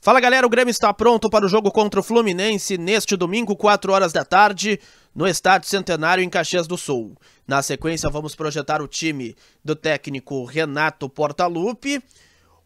Fala galera, o Grêmio está pronto para o jogo contra o Fluminense neste domingo, 4 horas da tarde, no Estádio Centenário em Caxias do Sul. Na sequência, vamos projetar o time do técnico Renato Portaluppi,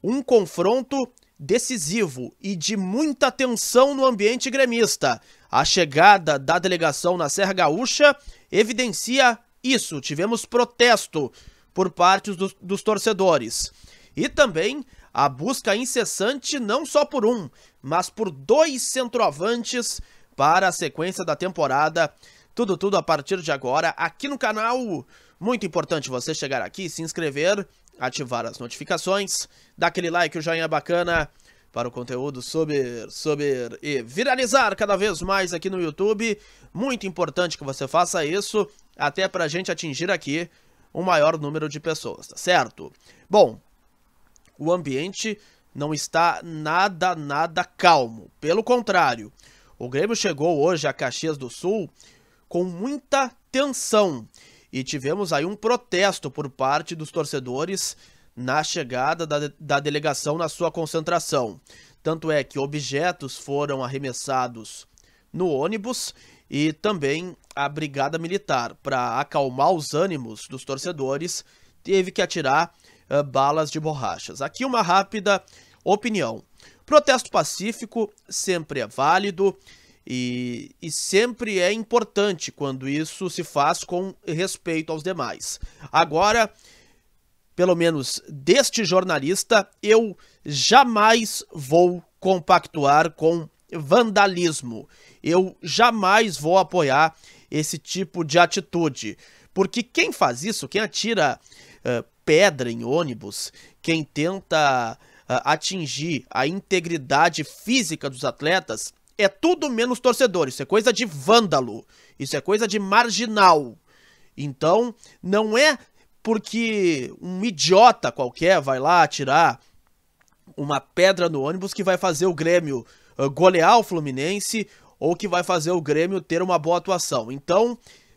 um confronto decisivo e de muita tensão no ambiente gremista. A chegada da delegação na Serra Gaúcha evidencia isso. Tivemos protesto por parte dos, dos torcedores. E também a busca incessante não só por um, mas por dois centroavantes para a sequência da temporada. Tudo, tudo a partir de agora aqui no canal. Muito importante você chegar aqui, se inscrever, ativar as notificações, dar aquele like, o joinha bacana para o conteúdo subir, subir e viralizar cada vez mais aqui no YouTube. Muito importante que você faça isso, até para a gente atingir aqui um maior número de pessoas, tá certo? Bom, o ambiente não está nada, nada calmo. Pelo contrário, o Grêmio chegou hoje a Caxias do Sul com muita tensão e tivemos aí um protesto por parte dos torcedores na chegada da, da delegação na sua concentração. Tanto é que objetos foram arremessados no ônibus e também a Brigada Militar, para acalmar os ânimos dos torcedores, teve que atirar uh, balas de borrachas. Aqui uma rápida opinião. Protesto pacífico sempre é válido e, e sempre é importante quando isso se faz com respeito aos demais. Agora, pelo menos deste jornalista, eu jamais vou compactuar com vandalismo. Eu jamais vou apoiar esse tipo de atitude. Porque quem faz isso, quem atira uh, pedra em ônibus, quem tenta uh, atingir a integridade física dos atletas, é tudo menos torcedor. Isso é coisa de vândalo. Isso é coisa de marginal. Então, não é porque um idiota qualquer vai lá atirar uma pedra no ônibus que vai fazer o Grêmio ah, golear o Fluminense ou que vai fazer o Grêmio ter uma boa atuação. Então,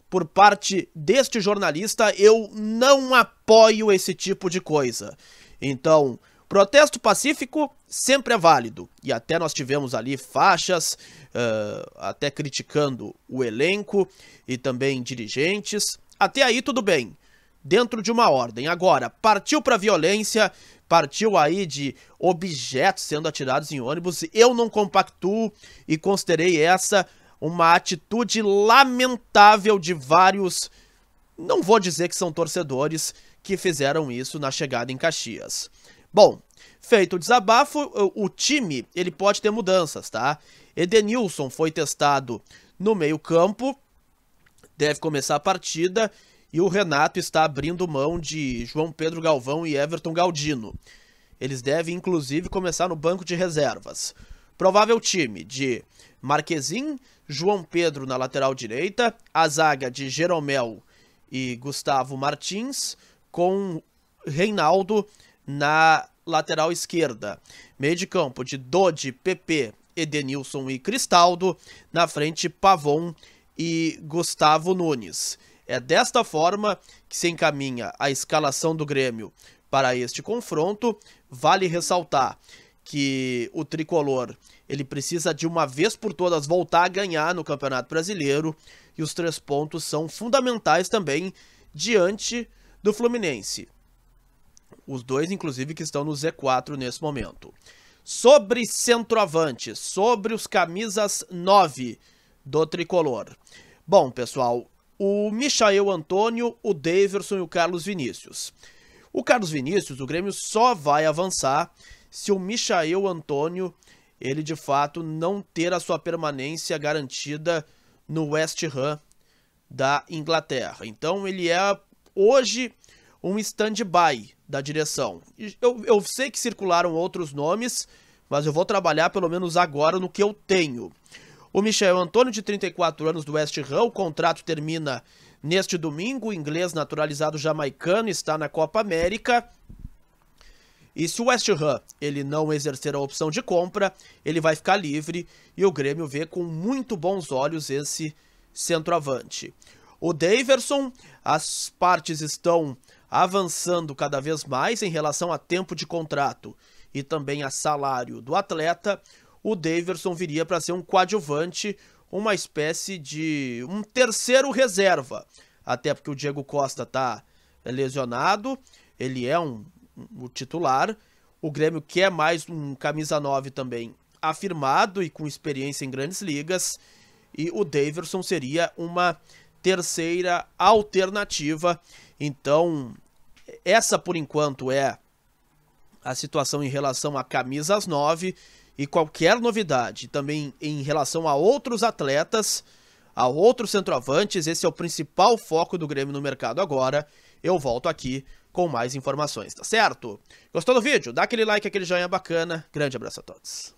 por parte deste jornalista, eu não apoio esse tipo de coisa. Então, protesto pacífico sempre é válido. E até nós tivemos ali faixas, uh, até criticando o elenco e também dirigentes. Até aí tudo bem, dentro de uma ordem. Agora, partiu para violência, partiu aí de objetos sendo atirados em ônibus. Eu não compactuo e considerei essa uma atitude lamentável de vários, não vou dizer que são torcedores, que fizeram isso na chegada em Caxias. Bom, feito o desabafo, o time ele pode ter mudanças, tá? Edenilson foi testado no meio campo, deve começar a partida e o Renato está abrindo mão de João Pedro Galvão e Everton Galdino. Eles devem inclusive começar no banco de reservas. Provável time de Marquezin, João Pedro na lateral direita, a zaga de Jeromel e Gustavo Martins, com Reinaldo na lateral esquerda. Meio de campo de Dodi, PP, Edenilson e Cristaldo, na frente Pavon e Gustavo Nunes. É desta forma que se encaminha a escalação do Grêmio para este confronto. Vale ressaltar que o tricolor ele precisa de uma vez por todas voltar a ganhar no Campeonato Brasileiro e os três pontos são fundamentais também diante do Fluminense. Os dois, inclusive, que estão no Z4 nesse momento. Sobre centroavante, sobre os camisas 9 do tricolor. Bom, pessoal, o Michael Antônio, o Daverson e o Carlos Vinícius. O Carlos Vinícius, o Grêmio só vai avançar se o Michael Antônio, ele de fato não ter a sua permanência garantida no West Ham da Inglaterra. Então ele é hoje um stand-by da direção. Eu, eu sei que circularam outros nomes, mas eu vou trabalhar pelo menos agora no que eu tenho. O Michel Antônio, de 34 anos, do West Ham, o contrato termina neste domingo. O inglês naturalizado jamaicano está na Copa América. E se o West Ham ele não exercer a opção de compra, ele vai ficar livre e o Grêmio vê com muito bons olhos esse centroavante. O Daverson, as partes estão avançando cada vez mais em relação a tempo de contrato e também a salário do atleta. O Daverson viria para ser um coadjuvante, uma espécie de um terceiro reserva, até porque o Diego Costa está lesionado, ele é um o titular. O Grêmio quer é mais um camisa 9 também afirmado e com experiência em grandes ligas. E o Daverson seria uma terceira alternativa. Então, essa por enquanto é a situação em relação a camisas 9 e qualquer novidade também em relação a outros atletas a outros centroavantes. Esse é o principal foco do Grêmio no mercado agora. Eu volto aqui com mais informações, tá certo? Gostou do vídeo? Dá aquele like, aquele joinha bacana. Grande abraço a todos.